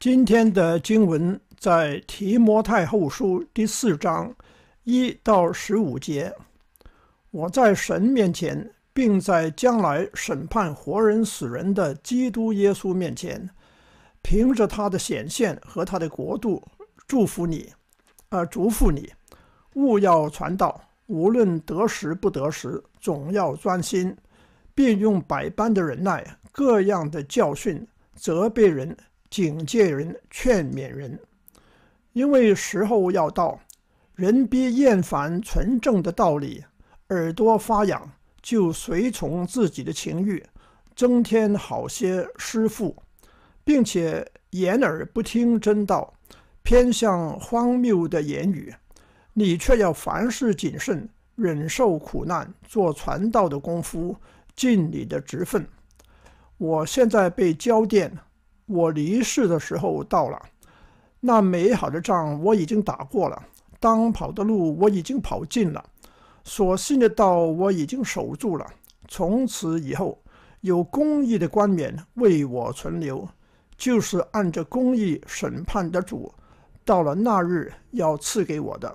今天的经文在《提摩太后书》第四章一到十五节。我在神面前，并在将来审判活人死人的基督耶稣面前，凭着他的显现和他的国度，祝福你，啊，祝福你！务要传道，无论得时不得时，总要专心，并用百般的忍耐、各样的教训责备人。警戒人，劝勉人，因为时候要到，人必厌烦纯正的道理，耳朵发痒，就随从自己的情欲，增添好些师父，并且掩耳不听真道，偏向荒谬的言语。你却要凡事谨慎，忍受苦难，做传道的功夫，尽你的职分。我现在被交电。我离世的时候到了，那美好的仗我已经打过了，当跑的路我已经跑尽了，所信的道我已经守住了。从此以后，有公义的冠冕为我存留，就是按着公义审判的主，到了那日要赐给我的，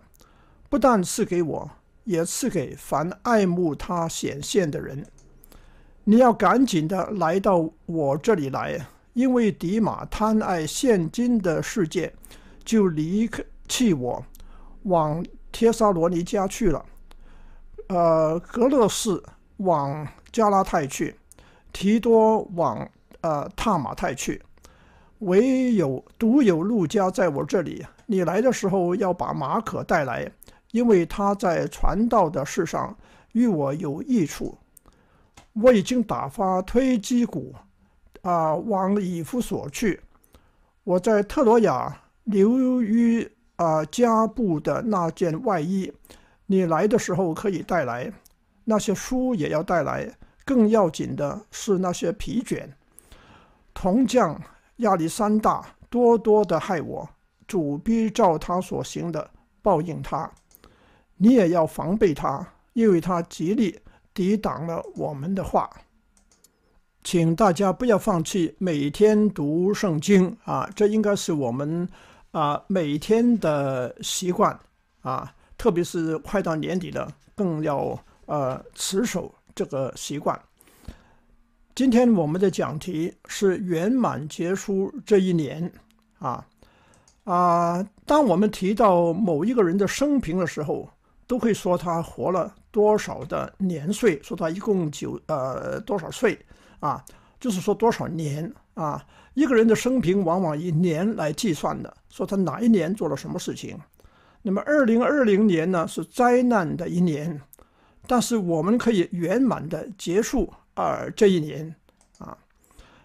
不但赐给我，也赐给凡爱慕他显现的人。你要赶紧的来到我这里来。因为迪马贪爱现今的世界，就离弃我，往帖撒罗尼家去了。呃，格勒士往加拉泰去，提多往呃塔马泰去，唯有独有路加在我这里。你来的时候要把马可带来，因为他在传道的事上与我有益处。我已经打发推基古。啊，往以弗所去。我在特罗亚留于啊加布的那件外衣，你来的时候可以带来。那些书也要带来。更要紧的是那些疲倦。铜匠亚历山大多多的害我，主必照他所行的报应他。你也要防备他，因为他极力抵挡了我们的话。请大家不要放弃每天读圣经啊！这应该是我们啊每天的习惯啊，特别是快到年底了，更要呃持守这个习惯。今天我们的讲题是圆满结束这一年啊啊！当我们提到某一个人的生平的时候，都会说他活了。多少的年岁？说他一共九呃多少岁啊？就是说多少年啊？一个人的生平往往以年来计算的。说他哪一年做了什么事情？那么二零二零年呢是灾难的一年，但是我们可以圆满的结束而这一年啊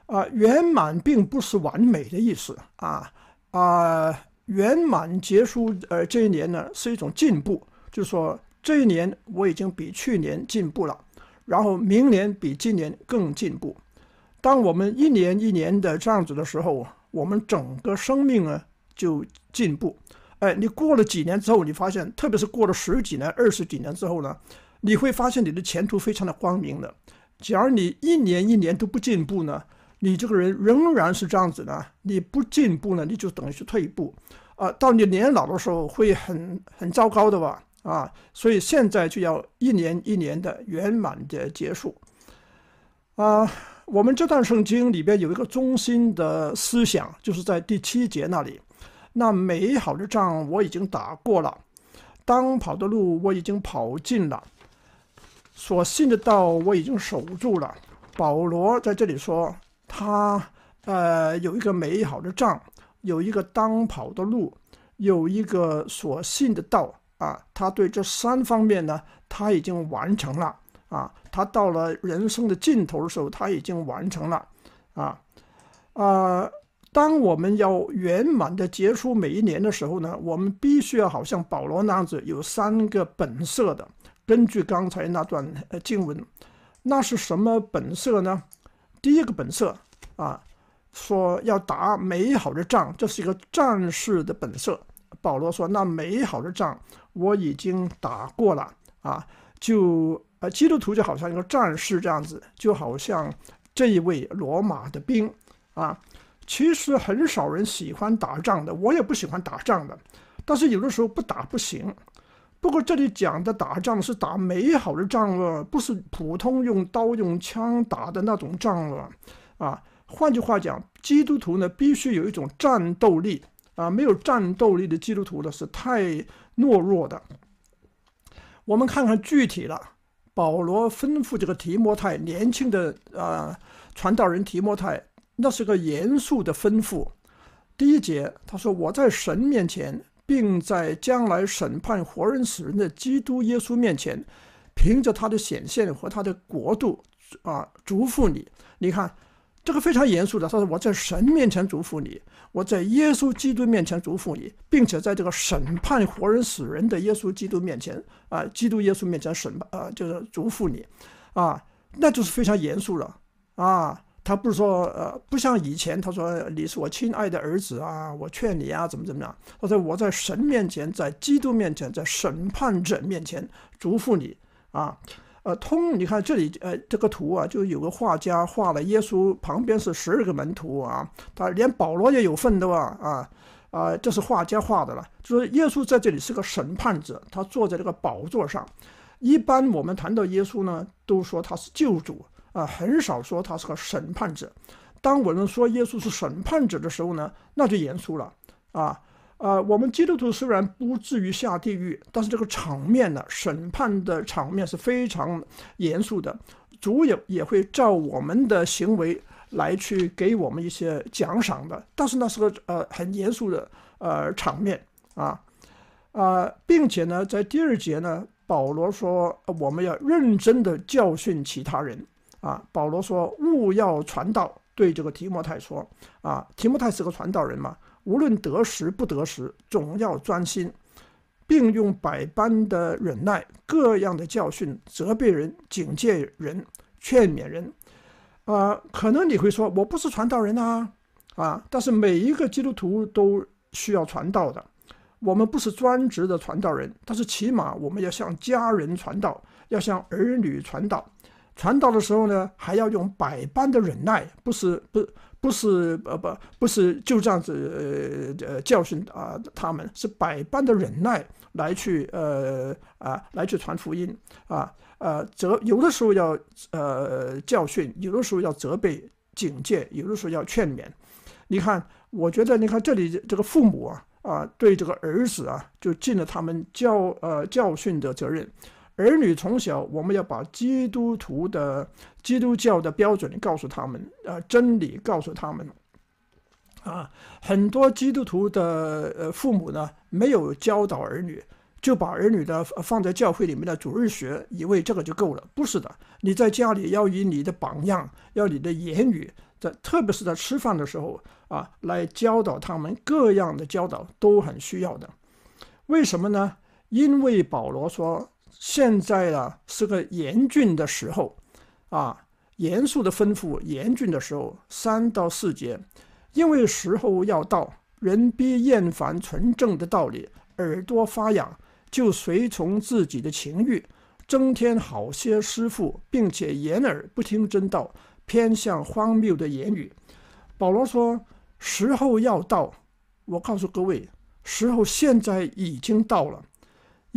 啊圆满并不是完美的意思啊啊圆满结束而这一年呢是一种进步，就说。这一年我已经比去年进步了，然后明年比今年更进步。当我们一年一年的这样子的时候我们整个生命呢就进步。哎，你过了几年之后，你发现，特别是过了十几年、二十几年之后呢，你会发现你的前途非常的光明的。假如你一年一年都不进步呢，你这个人仍然是这样子的，你不进步呢，你就等于是退步。啊，到你年老的时候会很很糟糕的吧。啊，所以现在就要一年一年的圆满的结束。啊，我们这段圣经里边有一个中心的思想，就是在第七节那里，那美好的仗我已经打过了，当跑的路我已经跑尽了，所信的道我已经守住了。保罗在这里说，他呃有一个美好的仗，有一个当跑的路，有一个所信的道。啊，他对这三方面呢，他已经完成了啊。他到了人生的尽头的时候，他已经完成了啊。啊，当我们要圆满的结束每一年的时候呢，我们必须要好像保罗那样子有三个本色的。根据刚才那段经文，那是什么本色呢？第一个本色啊，说要打美好的仗，这是一个战士的本色。保罗说，那美好的仗。我已经打过了啊，就呃，基督徒就好像一个战士这样子，就好像这一位罗马的兵啊。其实很少人喜欢打仗的，我也不喜欢打仗的，但是有的时候不打不行。不过这里讲的打仗是打美好的仗了，不是普通用刀用枪打的那种仗了啊。换句话讲，基督徒呢必须有一种战斗力。啊，没有战斗力的基督徒呢是太懦弱的。我们看看具体的，保罗吩咐这个提摩太，年轻的啊，传道人提摩太，那是个严肃的吩咐。第一节，他说：“我在神面前，并在将来审判活人死人的基督耶稣面前，凭着他的显现和他的国度啊，嘱咐你。”你看。这个非常严肃的，他说：“我在神面前嘱咐你，我在耶稣基督面前嘱咐你，并且在这个审判活人死人的耶稣基督面前，啊，基督耶稣面前审判，呃，就是嘱咐你，啊，那就是非常严肃了，啊，他不是说，呃，不像以前，他说你是我亲爱的儿子啊，我劝你啊，怎么怎么样？他说我在神面前，在基督面前，在审判者面前嘱咐你，啊。”呃，通，你看这里，呃，这个图啊，就有个画家画了耶稣，旁边是十二个门徒啊，他连保罗也有份，的吧？啊啊，这是画家画的了。说耶稣在这里是个审判者，他坐在这个宝座上。一般我们谈到耶稣呢，都说他是救主啊，很少说他是个审判者。当我们说耶稣是审判者的时候呢，那就严肃了啊。呃，我们基督徒虽然不至于下地狱，但是这个场面呢，审判的场面是非常严肃的，主也也会照我们的行为来去给我们一些奖赏的。但是那是个呃，很严肃的呃场面啊啊，并且呢，在第二节呢，保罗说我们要认真的教训其他人啊。保罗说勿要传道，对这个提摩太说啊，提摩太是个传道人嘛。无论得时不得时，总要专心，并用百般的忍耐，各样的教训、责备人、警戒人、劝勉人。啊，可能你会说，我不是传道人啊，啊，但是每一个基督徒都需要传道的。我们不是专职的传道人，但是起码我们要向家人传道，要向儿女传道。传道的时候呢，还要用百般的忍耐，不是不不是呃不不是就这样子呃呃教训啊他们，是百般的忍耐来去呃啊来去传福音啊啊责有的时候要呃教训，有的时候要责备警戒，有的时候要劝勉。你看，我觉得你看这里这个父母啊啊对这个儿子啊，就尽了他们教呃教训的责任。儿女从小，我们要把基督徒的基督教的标准告诉他们啊，真理告诉他们啊。很多基督徒的呃父母呢，没有教导儿女，就把儿女的放在教会里面的主日学，以为这个就够了。不是的，你在家里要以你的榜样，要你的言语，在特别是在吃饭的时候啊，来教导他们，各样的教导都很需要的。为什么呢？因为保罗说。现在呢是个严峻的时候，啊，严肃的吩咐。严峻的时候，三到四节，因为时候要到，人必厌烦纯正的道理，耳朵发痒，就随从自己的情欲，增添好些师傅，并且掩耳不听真道，偏向荒谬的言语。保罗说：“时候要到。”我告诉各位，时候现在已经到了。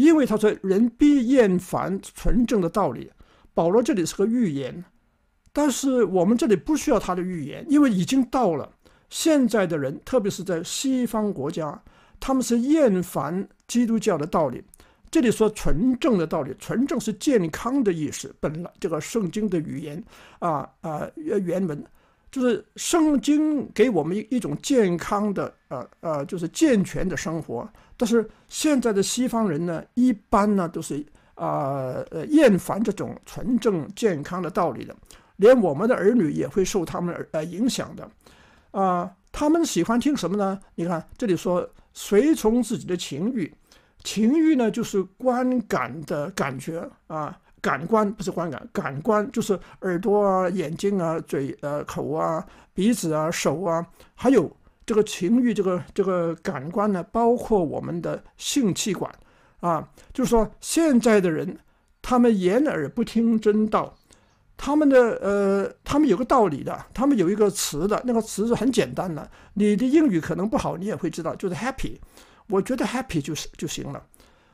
因为他说人必厌烦纯正的道理，保罗这里是个预言，但是我们这里不需要他的预言，因为已经到了现在的人，特别是在西方国家，他们是厌烦基督教的道理。这里说纯正的道理，纯正是健康的意识，本来这个圣经的语言啊啊原原文。就是圣经给我们一一种健康的，呃呃，就是健全的生活。但是现在的西方人呢，一般呢都是啊，呃，厌烦这种纯正健康的道理的，连我们的儿女也会受他们呃影响的，啊，他们喜欢听什么呢？你看这里说随从自己的情欲，情欲呢就是观感的感觉啊。感官不是观感，感官就是耳朵啊、眼睛啊、嘴呃口啊、鼻子啊、手啊，还有这个情欲，这个这个感官呢，包括我们的性器官啊。就是说，现在的人他们掩耳不听真道，他们的呃，他们有个道理的，他们有一个词的那个词是很简单的，你的英语可能不好，你也会知道，就是 happy，我觉得 happy 就是就行了。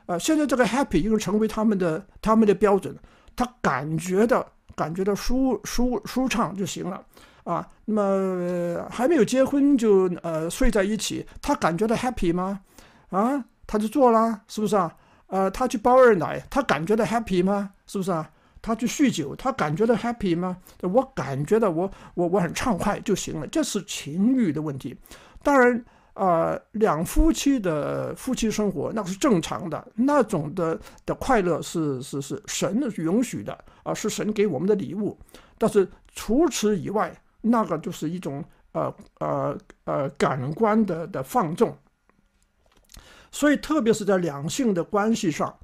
啊，现在这个 happy 已经成为他们的他们的标准，他感觉到感觉到舒舒舒畅就行了，啊，那么还没有结婚就呃睡在一起，他感觉到 happy 吗？啊，他就做了，是不是啊？呃，他去包二奶，他感觉到 happy 吗？是不是啊？他去酗酒，他感觉到 happy 吗？我感觉到我我我很畅快就行了，这是情侣的问题，当然。呃，两夫妻的夫妻生活，那个是正常的，那种的的快乐是是是神允许的啊，是神给我们的礼物。但是除此以外，那个就是一种呃呃呃感官的的放纵。所以，特别是在两性的关系上，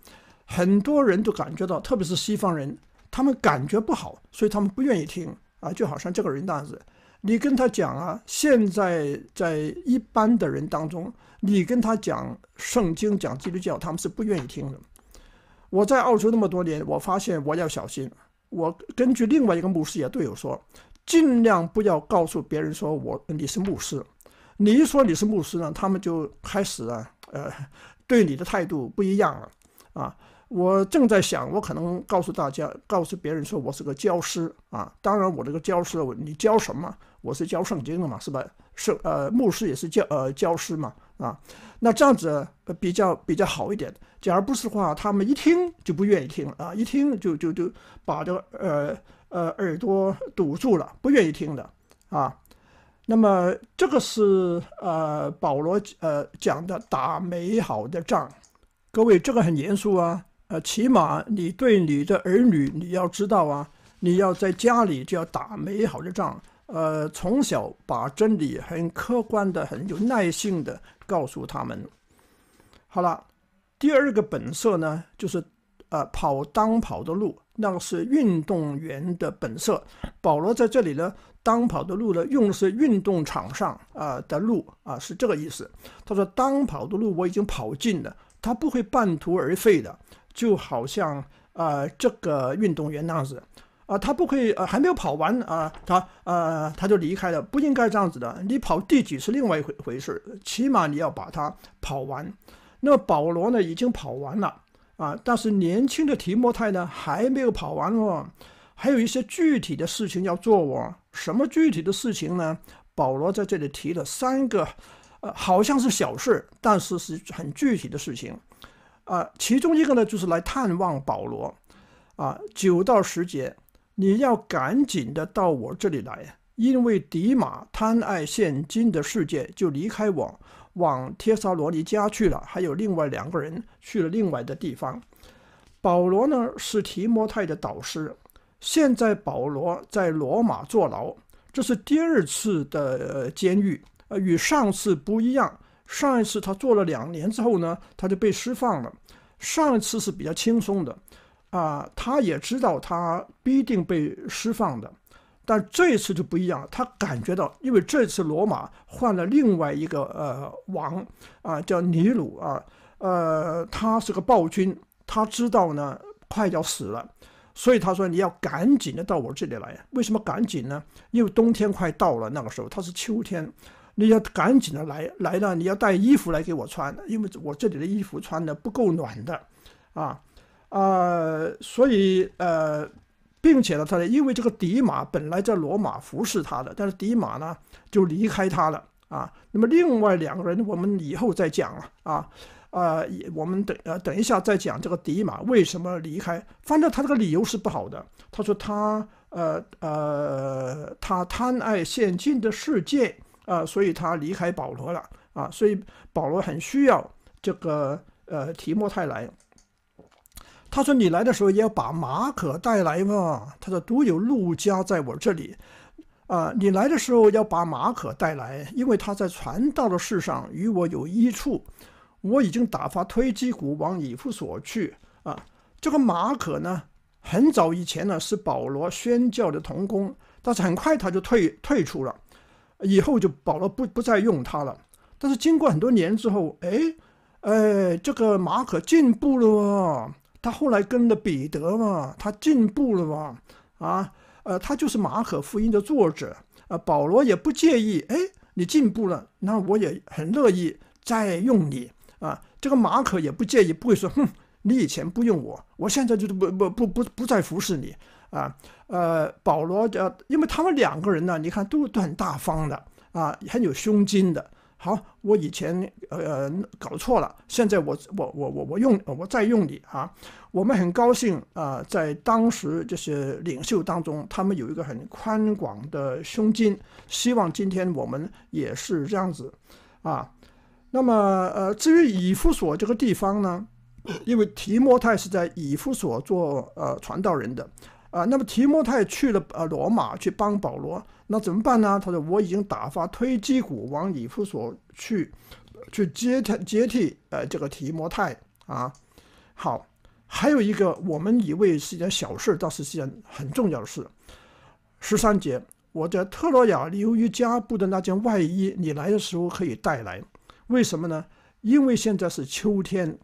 很多人都感觉到，特别是西方人，他们感觉不好，所以他们不愿意听啊，就好像这个人那样子。你跟他讲啊，现在在一般的人当中，你跟他讲圣经、讲基督教，他们是不愿意听的。我在澳洲那么多年，我发现我要小心。我根据另外一个牧师也队友说，尽量不要告诉别人说我你是牧师。你一说你是牧师呢，他们就开始啊，呃，对你的态度不一样了啊。我正在想，我可能告诉大家，告诉别人说我是个教师啊。当然，我这个教师，你教什么？我是教圣经的嘛，是吧？是呃，牧师也是教呃教师嘛，啊，那这样子比较比较好一点。假如不是的话，他们一听就不愿意听啊，一听就就就把这个呃呃耳朵堵住了，不愿意听的啊。那么这个是呃保罗呃讲的打美好的仗，各位这个很严肃啊，呃，起码你对你的儿女你要知道啊，你要在家里就要打美好的仗。呃，从小把真理很客观的、很有耐性的告诉他们。好了，第二个本色呢，就是呃跑当跑的路，那个是运动员的本色。保罗在这里呢，当跑的路呢，用的是运动场上啊的路啊，是这个意思。他说，当跑的路我已经跑尽了，他不会半途而废的，就好像啊这个运动员那样子。啊，他不可以，呃，还没有跑完啊，他，呃，他就离开了，不应该这样子的。你跑第几是另外一回回事，起码你要把它跑完。那保罗呢，已经跑完了啊，但是年轻的提摩太呢，还没有跑完哦，还有一些具体的事情要做哦。什么具体的事情呢？保罗在这里提了三个，呃，好像是小事，但是是很具体的事情。啊，其中一个呢，就是来探望保罗，啊，九到十节。你要赶紧的到我这里来因为迪马贪爱现金的世界就离开我，往帖撒罗尼家去了。还有另外两个人去了另外的地方。保罗呢是提摩太的导师，现在保罗在罗马坐牢，这是第二次的监狱，呃，与上次不一样。上一次他坐了两年之后呢，他就被释放了。上一次是比较轻松的。啊，他也知道他必定被释放的，但这次就不一样。他感觉到，因为这次罗马换了另外一个呃王，啊，叫尼鲁啊，呃，他是个暴君。他知道呢，快要死了，所以他说：“你要赶紧的到我这里来为什么赶紧呢？因为冬天快到了，那个时候他是秋天，你要赶紧的来来了，你要带衣服来给我穿，因为我这里的衣服穿的不够暖的，啊。”呃，所以呃，并且呢，他因为这个迪马本来在罗马服侍他的，但是迪马呢就离开他了啊。那么另外两个人，我们以后再讲了啊。呃，我们等呃等一下再讲这个迪马为什么离开。反正他这个理由是不好的，他说他呃呃他贪爱现今的世界啊，所以他离开保罗了啊。所以保罗很需要这个呃提莫泰来。他说：“你来的时候也要把马可带来嘛。”他说：“独有陆家在我这里，啊，你来的时候要把马可带来，因为他在传道的事上与我有益处。我已经打发推基古往以弗所去。啊，这个马可呢，很早以前呢是保罗宣教的同工，但是很快他就退退出了，以后就保罗不不再用他了。但是经过很多年之后，哎，哎，这个马可进步了。”他后来跟的彼得嘛，他进步了嘛，啊，呃，他就是马可福音的作者，啊，保罗也不介意，哎，你进步了，那我也很乐意再用你啊。这个马可也不介意，不会说，哼，你以前不用我，我现在就是不不不不不再服侍你啊，呃，保罗呃，因为他们两个人呢，你看都都很大方的啊，很有胸襟的。好，我以前呃搞错了，现在我我我我我用我再用你啊！我们很高兴啊，在当时这些领袖当中，他们有一个很宽广的胸襟，希望今天我们也是这样子啊。那么呃，至于以弗所这个地方呢，因为提摩太是在以弗所做呃传道人的。啊，那么提摩太去了，呃，罗马去帮保罗，那怎么办呢？他说我已经打发推基古往以弗所去，去接替接替，呃，这个提摩太啊。好，还有一个我们以为是一件小事，但是是一件很重要的事。十三节，我在特洛亚留于加布的那件外衣，你来的时候可以带来。为什么呢？因为现在是秋天，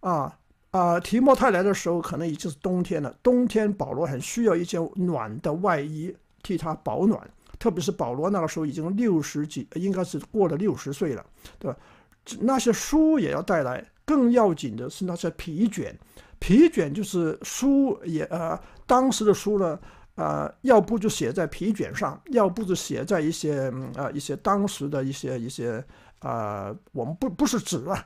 啊。啊，提莫泰来的时候可能已经是冬天了。冬天，保罗很需要一件暖的外衣替他保暖。特别是保罗那个时候已经六十几，应该是过了六十岁了，对吧？那些书也要带来。更要紧的是那些皮卷，皮卷就是书也呃，当时的书呢，呃，要不就写在皮卷上，要不就写在一些啊一些当时的一些一些啊，我们不不是纸啊。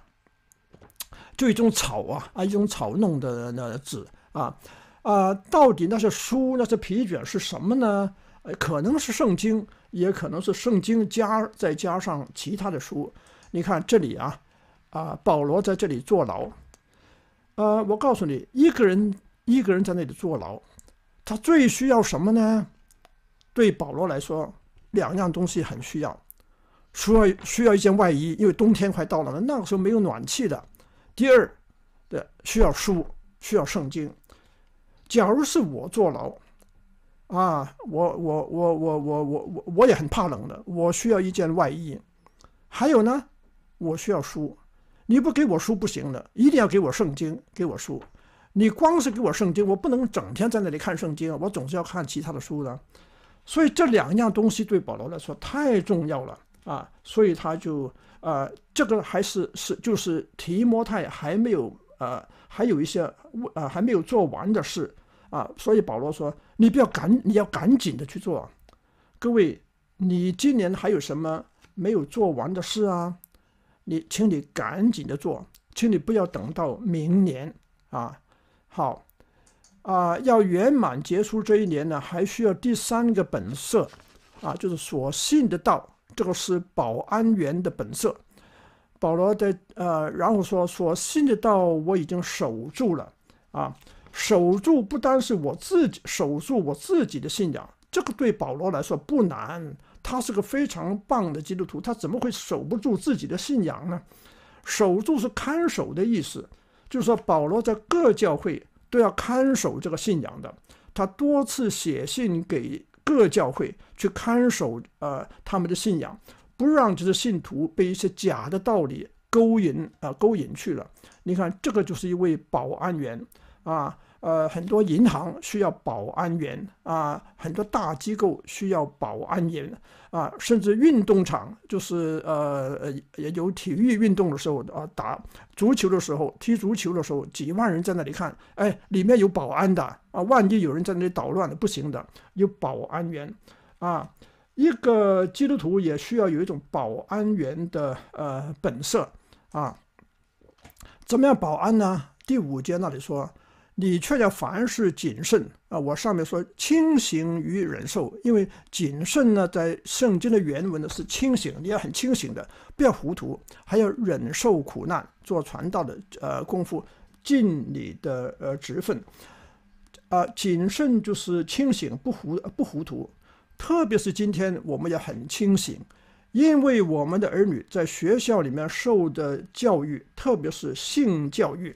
一种草啊啊，一种草弄的那纸啊啊，到底那些书那些皮卷是什么呢？可能是圣经，也可能是圣经加再加上其他的书。你看这里啊啊，保罗在这里坐牢，呃，我告诉你，一个人一个人在那里坐牢，他最需要什么呢？对保罗来说，两样东西很需要，需要需要一件外衣，因为冬天快到了，那个时候没有暖气的。第二，的需要书，需要圣经。假如是我坐牢，啊，我我我我我我我我也很怕冷的，我需要一件外衣。还有呢，我需要书。你不给我书不行的，一定要给我圣经，给我书。你光是给我圣经，我不能整天在那里看圣经，我总是要看其他的书的。所以这两样东西对保罗来说太重要了啊，所以他就。呃，这个还是是就是提摩太还没有呃，还有一些呃还没有做完的事啊，所以保罗说你不要赶，你要赶紧的去做。各位，你今年还有什么没有做完的事啊？你请你赶紧的做，请你不要等到明年啊。好，啊，要圆满结束这一年呢，还需要第三个本色啊，就是所信的道。这个是保安员的本色。保罗的呃，然后说说新的道我已经守住了啊，守住不单是我自己守住我自己的信仰，这个对保罗来说不难。他是个非常棒的基督徒，他怎么会守不住自己的信仰呢？守住是看守的意思，就是说保罗在各教会都要看守这个信仰的。他多次写信给。各教会去看守，呃，他们的信仰，不让这些信徒被一些假的道理勾引，啊，勾引去了。你看，这个就是一位保安员，啊。呃，很多银行需要保安员啊，很多大机构需要保安员啊，甚至运动场，就是呃呃，有体育运动的时候啊，打足球的时候，踢足球的时候，几万人在那里看，哎，里面有保安的啊，万一有人在那里捣乱的，不行的，有保安员啊，一个基督徒也需要有一种保安员的呃本色啊，怎么样？保安呢？第五节那里说。你却要凡事谨慎啊！我上面说清醒与忍受，因为谨慎呢，在圣经的原文呢是清醒，你要很清醒的，不要糊涂，还要忍受苦难，做传道的呃功夫，尽你的呃职分啊。谨慎就是清醒，不糊不糊涂。特别是今天我们要很清醒，因为我们的儿女在学校里面受的教育，特别是性教育、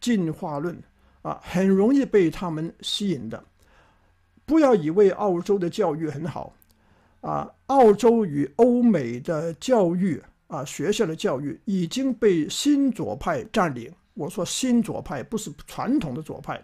进化论。啊，很容易被他们吸引的。不要以为澳洲的教育很好。啊，澳洲与欧美的教育啊，学校的教育已经被新左派占领。我说新左派不是传统的左派，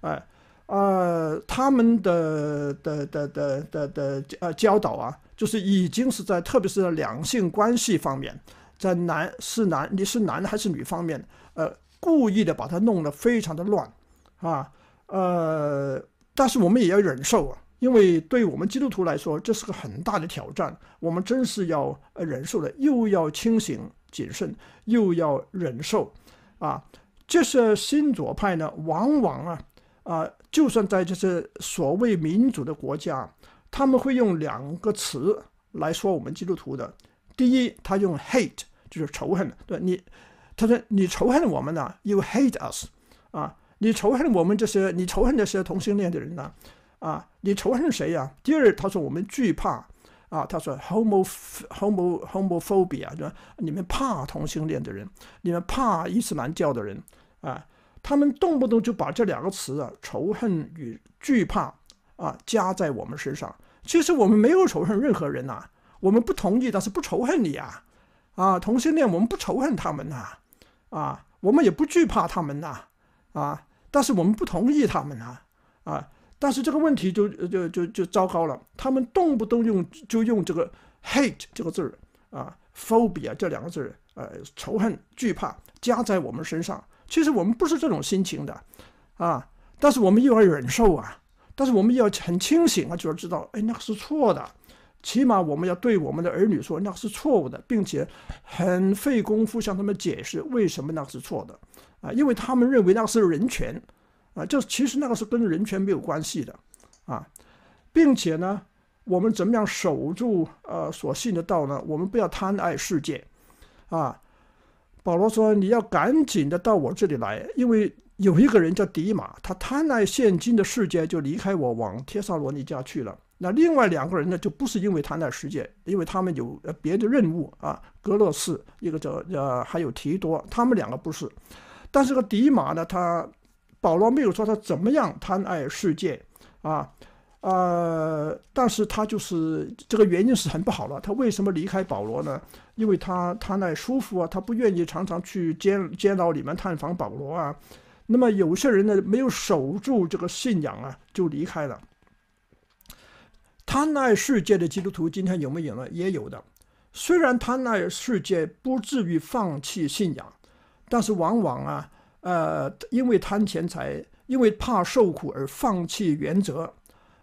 啊，呃，他们的的的的的的呃教导啊，就是已经是在特别是两性关系方面，在男是男你是男还是女方面，呃。故意的把它弄得非常的乱，啊，呃，但是我们也要忍受啊，因为对我们基督徒来说，这是个很大的挑战，我们真是要呃忍受的，又要清醒谨慎，又要忍受，啊，这些新左派呢，往往啊，啊，就算在这些所谓民主的国家，他们会用两个词来说我们基督徒的，第一，他用 hate，就是仇恨，对你。他说：“你仇恨我们呢？You hate us，啊，你仇恨我们这些，你仇恨这些同性恋的人呢，啊，你仇恨谁呀？”第二，他说我们惧怕，啊，他说 h o m o h o m o h o m o p h o b i a 你们怕同性恋的人，你们怕伊斯兰教的人，啊，他们动不动就把这两个词啊，仇恨与惧怕，啊，加在我们身上。其实我们没有仇恨任何人呐，我们不同意，但是不仇恨你啊，啊，同性恋我们不仇恨他们呐。”啊，我们也不惧怕他们呐，啊，但是我们不同意他们呐，啊，但是这个问题就就就就糟糕了，他们动不动用就用这个 “hate” 这个字儿啊，“phobia” 这两个字儿，呃，仇恨、惧怕加在我们身上，其实我们不是这种心情的，啊，但是我们又要忍受啊，但是我们要很清醒啊，就要知道，哎，那个是错的。起码我们要对我们的儿女说，那是错误的，并且很费功夫向他们解释为什么那是错的啊，因为他们认为那是人权啊，就其实那个是跟人权没有关系的啊，并且呢，我们怎么样守住呃所信的道呢？我们不要贪爱世界啊。保罗说：“你要赶紧的到我这里来，因为有一个人叫迪马，他贪爱现今的世界，就离开我往帖撒罗尼迦去了。”那另外两个人呢，就不是因为贪爱世界，因为他们有呃别的任务啊。格勒斯一个叫呃，还有提多，他们两个不是。但是个迪马呢，他保罗没有说他怎么样贪爱世界啊呃，但是他就是这个原因是很不好了。他为什么离开保罗呢？因为他贪爱舒服啊，他不愿意常常去监监牢里面探访保罗啊。那么有些人呢，没有守住这个信仰啊，就离开了。贪爱世界的基督徒今天有没有呢？也有的，虽然贪爱世界不至于放弃信仰，但是往往啊，呃，因为贪钱财，因为怕受苦而放弃原则，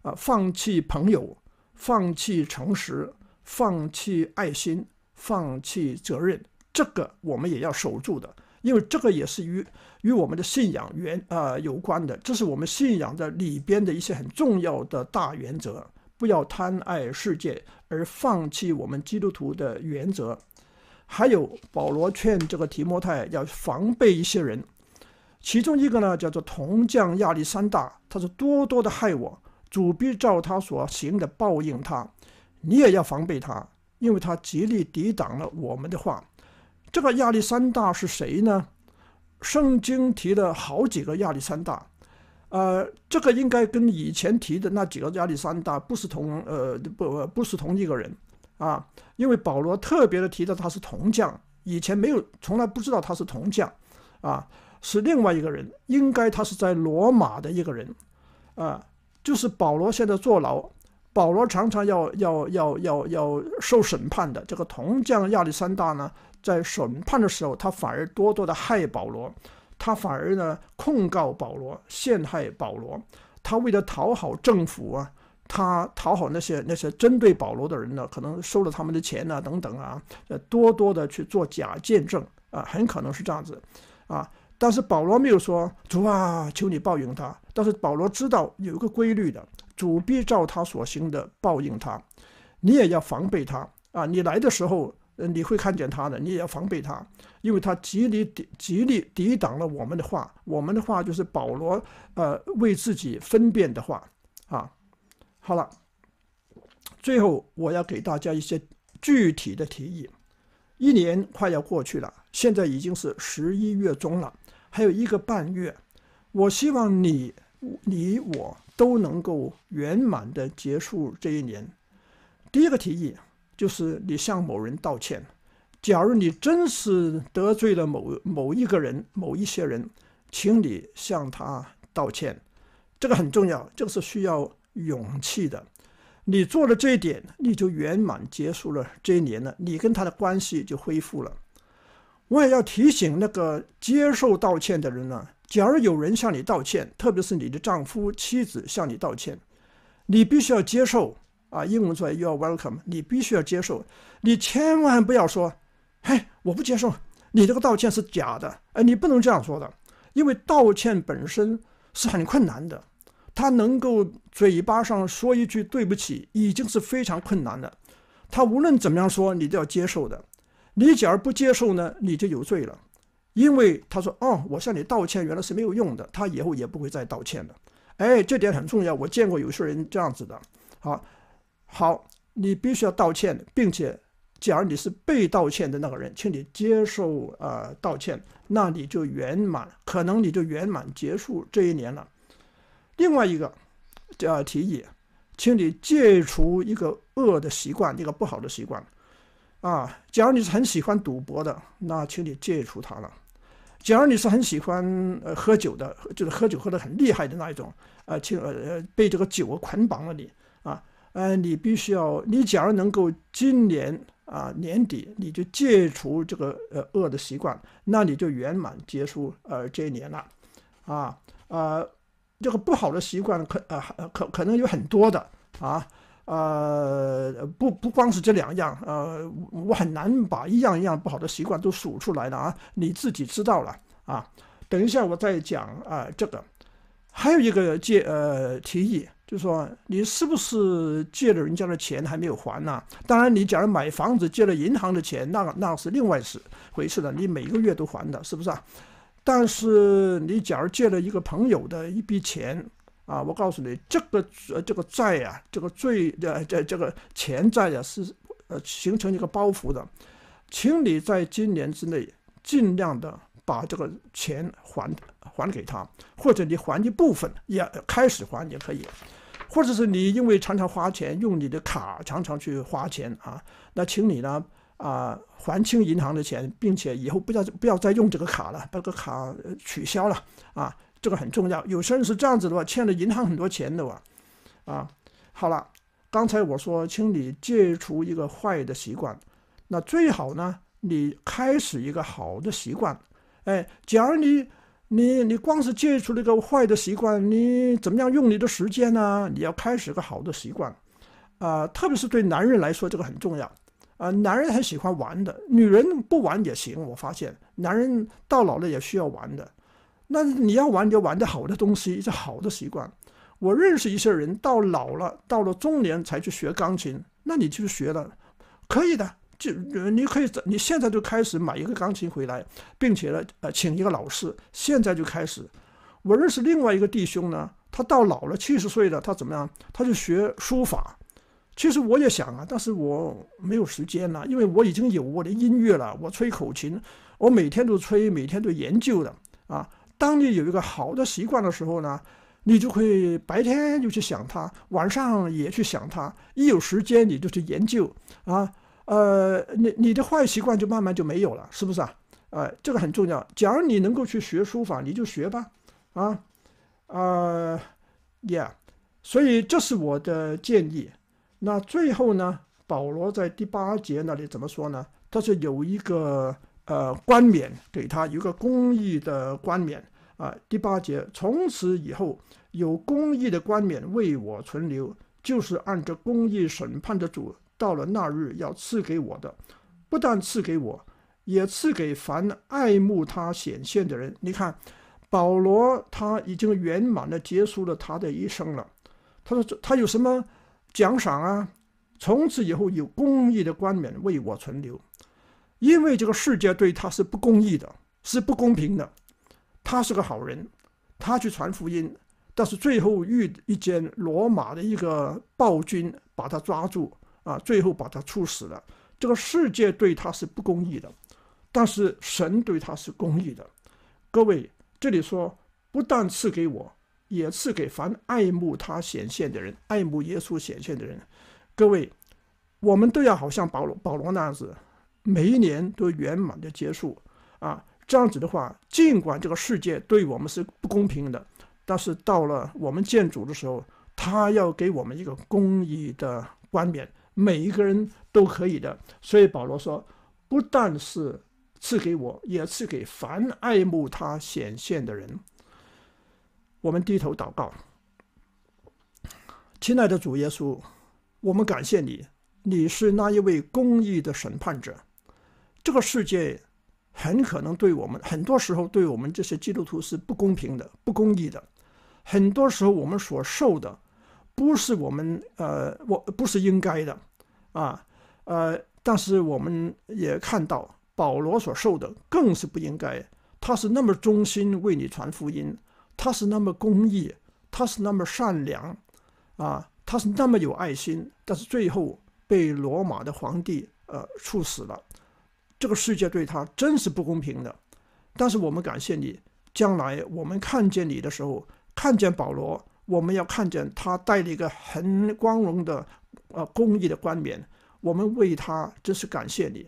啊，放弃朋友，放弃诚实，放弃爱心，放弃责任，这个我们也要守住的，因为这个也是与与我们的信仰原啊有关的，这是我们信仰的里边的一些很重要的大原则。不要贪爱世界而放弃我们基督徒的原则。还有，保罗劝这个提摩太要防备一些人，其中一个呢叫做铜匠亚历山大，他是多多的害我，主必照他所行的报应他。你也要防备他，因为他极力抵挡了我们的话。这个亚历山大是谁呢？圣经提了好几个亚历山大。呃，这个应该跟以前提的那几个亚历山大不是同呃不不是同一个人啊，因为保罗特别的提到他是铜匠，以前没有从来不知道他是铜匠啊，是另外一个人，应该他是在罗马的一个人啊，就是保罗现在坐牢，保罗常常要要要要要受审判的，这个铜匠亚历山大呢，在审判的时候他反而多多的害保罗。他反而呢控告保罗，陷害保罗。他为了讨好政府啊，他讨好那些那些针对保罗的人呢，可能收了他们的钱呐，等等啊，呃，多多的去做假见证啊，很可能是这样子啊。但是保罗没有说主啊，求你报应他。但是保罗知道有一个规律的，主必照他所行的报应他。你也要防备他啊，你来的时候。呃，你会看见他的，你也要防备他，因为他极力抵极力抵挡了我们的话，我们的话就是保罗呃为自己分辨的话啊。好了，最后我要给大家一些具体的提议。一年快要过去了，现在已经是十一月中了，还有一个半月，我希望你你我都能够圆满的结束这一年。第一个提议。就是你向某人道歉。假如你真是得罪了某某一个人、某一些人，请你向他道歉。这个很重要，这个是需要勇气的。你做了这一点，你就圆满结束了这一年了，你跟他的关系就恢复了。我也要提醒那个接受道歉的人呢。假如有人向你道歉，特别是你的丈夫、妻子向你道歉，你必须要接受。啊，英文说 “You are welcome”，你必须要接受，你千万不要说“嘿，我不接受”，你这个道歉是假的，哎，你不能这样说的，因为道歉本身是很困难的，他能够嘴巴上说一句对不起已经是非常困难的，他无论怎么样说，你都要接受的，你假如不接受呢，你就有罪了，因为他说“哦，我向你道歉”，原来是没有用的，他以后也不会再道歉了。”哎，这点很重要，我见过有些人这样子的，好。好，你必须要道歉，并且，假如你是被道歉的那个人，请你接受呃道歉，那你就圆满，可能你就圆满结束这一年了。另外一个，呃，提议，请你戒除一个恶的习惯，一个不好的习惯，啊，假如你是很喜欢赌博的，那请你戒除它了。假如你是很喜欢喝酒的，就是喝酒喝得很厉害的那一种，呃，请呃被这个酒捆绑了你。呃，你必须要，你假如能够今年啊年底，你就戒除这个呃恶的习惯，那你就圆满结束呃这一年了，啊呃，这个不好的习惯可啊可可能有很多的啊呃不不光是这两样，呃我很难把一样一样不好的习惯都数出来了啊，你自己知道了啊，等一下我再讲啊这个，还有一个借呃提议。就说你是不是借了人家的钱还没有还呢？当然，你假如买房子借了银行的钱，那那是另外事回事了。你每个月都还的，是不是啊？但是你假如借了一个朋友的一笔钱啊，我告诉你，这个呃这个债呀，这个罪的这这个钱债呀是呃形成一个包袱的。请你在今年之内尽量的把这个钱还还给他，或者你还一部分，也开始还也可以。或者是你因为常常花钱，用你的卡常常去花钱啊，那请你呢啊还清银行的钱，并且以后不要不要再用这个卡了，把这个卡取消了啊，这个很重要。有些人是这样子的话，欠了银行很多钱的哇，啊，好了，刚才我说请你戒除一个坏的习惯，那最好呢，你开始一个好的习惯，哎，假如你。你你光是戒除那个坏的习惯，你怎么样用你的时间呢？你要开始个好的习惯，啊，特别是对男人来说，这个很重要啊。男人很喜欢玩的，女人不玩也行。我发现男人到老了也需要玩的，那你要玩就玩的好的东西，一些好的习惯。我认识一些人，到老了到了中年才去学钢琴，那你就学了，可以的。就你可以，你现在就开始买一个钢琴回来，并且呢，呃，请一个老师。现在就开始。我认识另外一个弟兄呢，他到老了，七十岁了，他怎么样？他就学书法。其实我也想啊，但是我没有时间了，因为我已经有我的音乐了。我吹口琴，我每天都吹，每天都研究的。啊，当你有一个好的习惯的时候呢，你就可以白天就去想它，晚上也去想它。一有时间你就去研究啊。呃，你你的坏习惯就慢慢就没有了，是不是啊？呃，这个很重要。假如你能够去学书法，你就学吧。啊，啊，h 所以这是我的建议。那最后呢，保罗在第八节那里怎么说呢？他说有一个呃冠冕给他，一个公益的冠冕啊。第八节，从此以后有公益的冠冕为我存留，就是按照公益审判的主。到了那日要赐给我的，不但赐给我，也赐给凡爱慕他显现的人。你看，保罗他已经圆满的结束了他的一生了。他说：“他有什么奖赏啊？从此以后有公义的冠冕为我存留，因为这个世界对他是不公义的，是不公平的。他是个好人，他去传福音，但是最后遇一间罗马的一个暴君把他抓住。”啊，最后把他处死了。这个世界对他是不公义的，但是神对他是公义的。各位，这里说不但赐给我，也赐给凡爱慕他显现的人，爱慕耶稣显现的人。各位，我们都要好像保罗保罗那样子，每一年都圆满的结束啊。这样子的话，尽管这个世界对我们是不公平的，但是到了我们见主的时候，他要给我们一个公义的冠冕。每一个人都可以的，所以保罗说，不但是赐给我，也赐给凡爱慕他显现的人。我们低头祷告，亲爱的主耶稣，我们感谢你，你是那一位公义的审判者。这个世界很可能对我们，很多时候对我们这些基督徒是不公平的、不公义的。很多时候我们所受的。不是我们，呃，我不是应该的，啊，呃，但是我们也看到保罗所受的更是不应该。他是那么忠心为你传福音，他是那么公义，他是那么善良，啊，他是那么有爱心，但是最后被罗马的皇帝，呃，处死了。这个世界对他真是不公平的。但是我们感谢你，将来我们看见你的时候，看见保罗。我们要看见他带了一个很光荣的，呃，公益的冠冕。我们为他真是感谢你，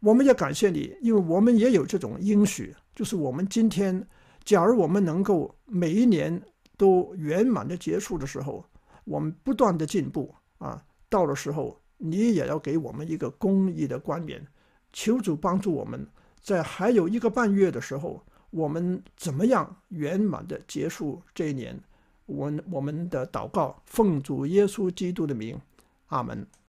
我们要感谢你，因为我们也有这种应许，就是我们今天，假如我们能够每一年都圆满的结束的时候，我们不断的进步啊，到了时候你也要给我们一个公益的冠冕。求主帮助我们，在还有一个半月的时候，我们怎么样圆满的结束这一年。我我们的祷告，奉主耶稣基督的名，阿门。